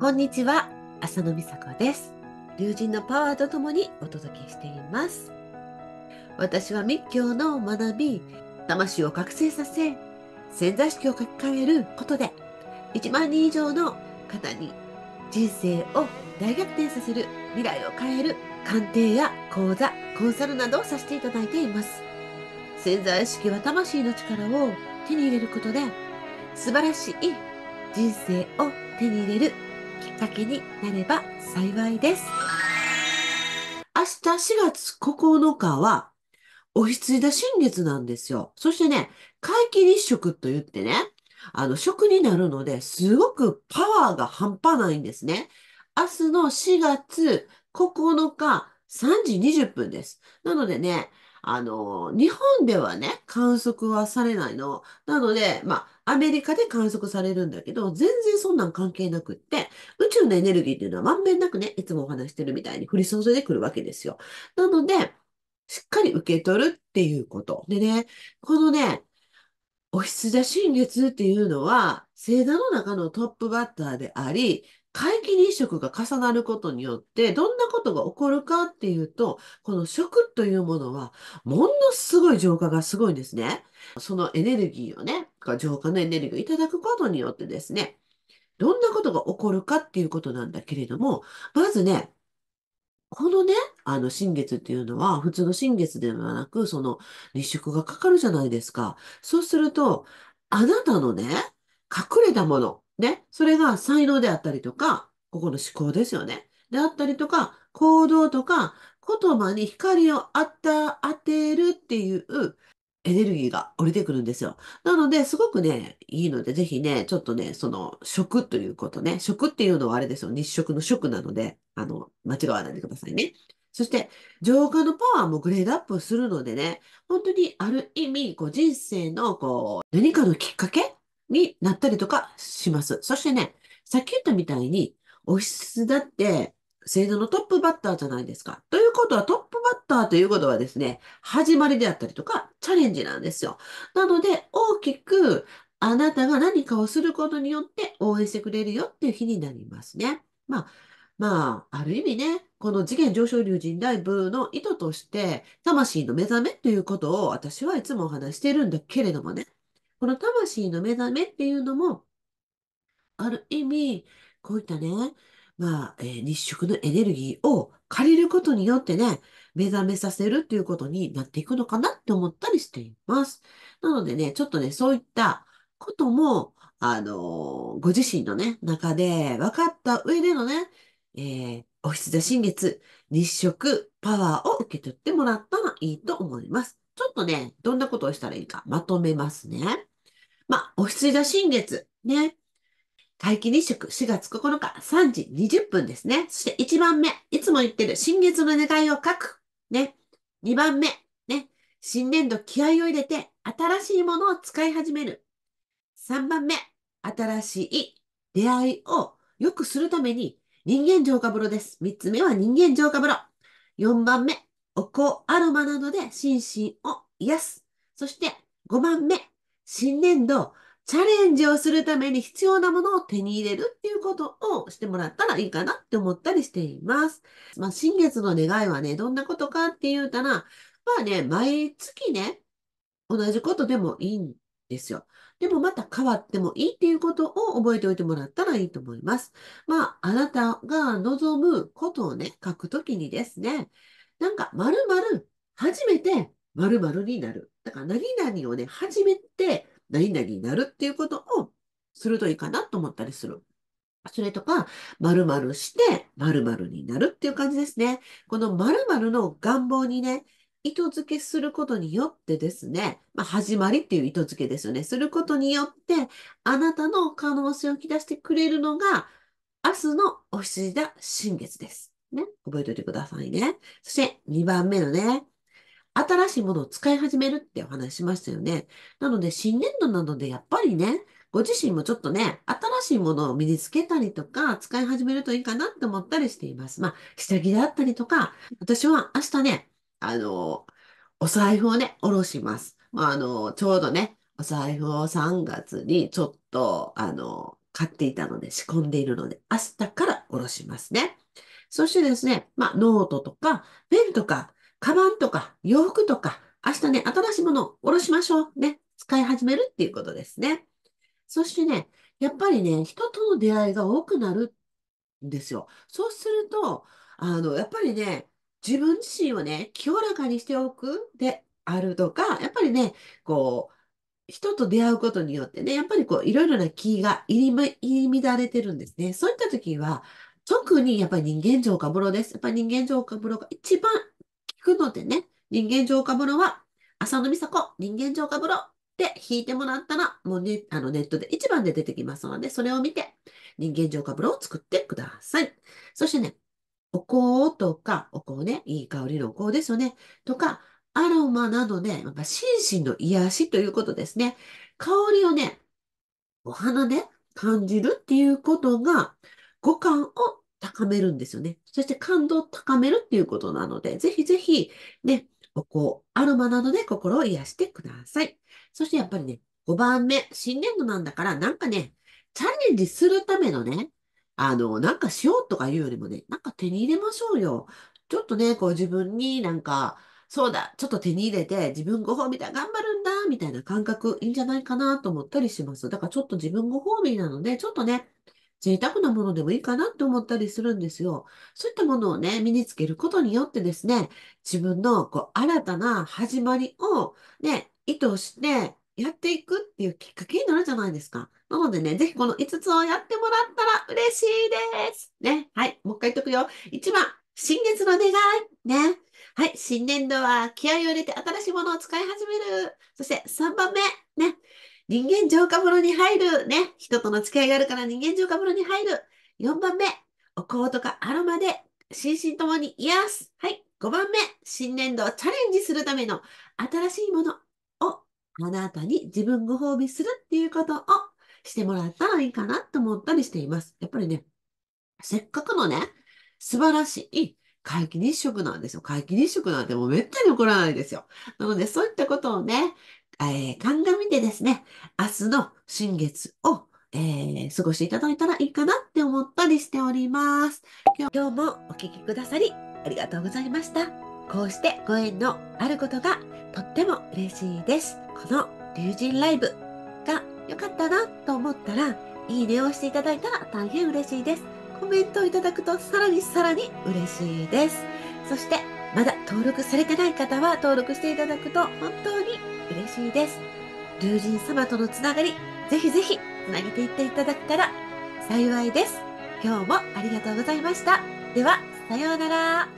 こんにちは、浅野美佐子です。龍神のパワーとともにお届けしています。私は密教の学び、魂を覚醒させ、潜在意識を書き換えることで、1万人以上の方に人生を大逆転させる、未来を変える鑑定や講座、コンサルなどをさせていただいています。潜在意識は魂の力を手に入れることで、素晴らしい人生を手に入れるきっかけになれば幸いです。明日4月9日は、お羊だ新月なんですよ。そしてね、皆既日食と言ってね、あの、食になるので、すごくパワーが半端ないんですね。明日の4月9日3時20分です。なのでね、あの、日本ではね、観測はされないの。なので、まあ、アメリカで観測されるんだけど、全然そんなん関係なくって、宇宙のエネルギーっていうのはまんべんなくね、いつもお話してるみたいに降り注いでくるわけですよ。なので、しっかり受け取るっていうこと。でね、このね、お羊座新月っていうのは、星座の中のトップバッターであり、皆既日食が重なることによって、どんなことが起こるかっていうと、この食というものは、ものすごい浄化がすごいんですね。そのエネルギーをね、浄化のエネルギーをいただくことによってですね、どんなことが起こるかっていうことなんだけれども、まずね、このね、あの、新月っていうのは、普通の新月ではなく、その、立食がかかるじゃないですか。そうすると、あなたのね、隠れたもの、ね、それが才能であったりとか、ここの思考ですよね。であったりとか、行動とか、言葉に光を当て当てるっていうエネルギーが降りてくるんですよ。なので、すごくね、いいので、ぜひね、ちょっとね、その、食ということね、食っていうのはあれですよ、日食の食なので、あの、間違わないでくださいね。そして、浄化のパワーもグレードアップするのでね、本当にある意味、こう人生のこう何かのきっかけになったりとかします。そしてね、さっき言ったみたいに、オフィスだって制度のトップバッターじゃないですか。ということは、トップバッターということはですね、始まりであったりとか、チャレンジなんですよ。なので、大きく、あなたが何かをすることによって応援してくれるよっていう日になりますね。まあ、まあ、ある意味ね、この次元上昇竜神大部の意図として、魂の目覚めということを私はいつもお話してるんだけれどもね、この魂の目覚めっていうのも、ある意味、こういったね、まあ、えー、日食のエネルギーを借りることによってね、目覚めさせるっていうことになっていくのかなって思ったりしています。なのでね、ちょっとね、そういったことも、あのー、ご自身のね、中で分かった上でのね、えー、お羊座新月、日食、パワーを受け取ってもらったらいいと思います。ちょっとね、どんなことをしたらいいかまとめますね。まあ、お羊座新月、ね、待機日食4月9日3時20分ですね。そして1番目、いつも言ってる新月の願いを書く。ね。2番目、ね。新年度気合を入れて新しいものを使い始める。3番目、新しい出会いを良くするために人間浄化風呂です。3つ目は人間浄化風呂。4番目、お香アロマなどで心身を癒す。そして5番目、新年度チャレンジをするために必要なものを手に入れるっていうことをしてもらったらいいかなって思ったりしています。まあ、新月の願いはね、どんなことかって言うたら、まあね、毎月ね、同じことでもいいんですよ。でもまた変わってもいいっていうことを覚えておいてもらったらいいと思います。まあ、あなたが望むことをね、書くときにですね、なんか、まるまる、初めてまるになる。だから、何々をね、初めて何々になるっていうことをするといいかなと思ったりする。それとか、〇〇して、〇〇になるっていう感じですね。この〇〇の願望にね、糸付けすることによってですね、まあ、始まりっていう糸付けですよね。することによって、あなたの可能性を引き出してくれるのが、明日のお羊だ新月です。ね。覚えておいてくださいね。そして、2番目のね、新しいものを使い始めるってお話しましたよね。なので、新年度なので、やっぱりね、ご自身もちょっとね、新しいものを身につけたりとか、使い始めるといいかなって思ったりしています。まあ、下着であったりとか、私は明日ね、あの、お財布をね、おろします。まあ、あの、ちょうどね、お財布を3月にちょっと、あの、買っていたので、仕込んでいるので、明日からおろしますね。そしてですね、まあ、ノートとか、ペンとか、カバンとか洋服とか、明日ね、新しいものをおろしましょう。ね、使い始めるっていうことですね。そしてね、やっぱりね、人との出会いが多くなるんですよ。そうすると、あの、やっぱりね、自分自身をね、清らかにしておくであるとか、やっぱりね、こう、人と出会うことによってね、やっぱりこう、いろいろな気が入り入り乱れてるんですね。そういった時は、特にやっぱり人間浄化ブロです。やっぱり人間浄化ブロが一番くのでね、人間浄化風呂は、浅野美佐子、人間浄化風呂で引いてもらったら、もうね、あのネットで一番で出てきますので、それを見て、人間浄化風呂を作ってください。そしてね、お香とか、お香ね、いい香りのお香ですよね。とか、アロマなどね、やっぱ心身の癒しということですね。香りをね、お花ね、感じるっていうことが、五感を高めるんですよね。そして感動を高めるっていうことなので、ぜひぜひ、ね、ここ、アロマなどで心を癒してください。そしてやっぱりね、5番目、新年度なんだから、なんかね、チャレンジするためのね、あの、なんかしようとか言うよりもね、なんか手に入れましょうよ。ちょっとね、こう自分になんか、そうだ、ちょっと手に入れて、自分ご褒美だ、頑張るんだ、みたいな感覚、いいんじゃないかなと思ったりします。だからちょっと自分ご褒美なので、ちょっとね、贅沢なものでもいいかなって思ったりするんですよ。そういったものをね、身につけることによってですね、自分のこう新たな始まりをね、意図してやっていくっていうきっかけになるじゃないですか。なのでね、ぜひこの5つをやってもらったら嬉しいです。ね。はい。もう一回言っとくよ。1番、新月の願い。ね。はい。新年度は気合を入れて新しいものを使い始める。そして3番目。ね。人間浄化風呂に入る。ね。人との付き合いがあるから人間浄化風呂に入る。4番目、お香とかアロマで心身ともに癒す。はい。5番目、新年度をチャレンジするための新しいものをあなたに自分ご褒美するっていうことをしてもらったらいいかなと思ったりしています。やっぱりね、せっかくのね、素晴らしい皆既日食なんですよ。皆既日食なんてもうめったに起こらないですよ。なので、そういったことをね、えー、鑑みてですね、明日の新月を、えー、過ごしていただいたらいいかなって思ったりしております。今日もお聴きくださりありがとうございました。こうしてご縁のあることがとっても嬉しいです。この龍神ライブが良かったなと思ったら、いいねをしていただいたら大変嬉しいです。コメントをいただくとさらにさらに嬉しいです。そして、まだ登録されてない方は登録していただくと本当に嬉しいです。龍神様とのつながり、ぜひぜひつなげていっていただけたら幸いです。今日もありがとうございました。では、さようなら。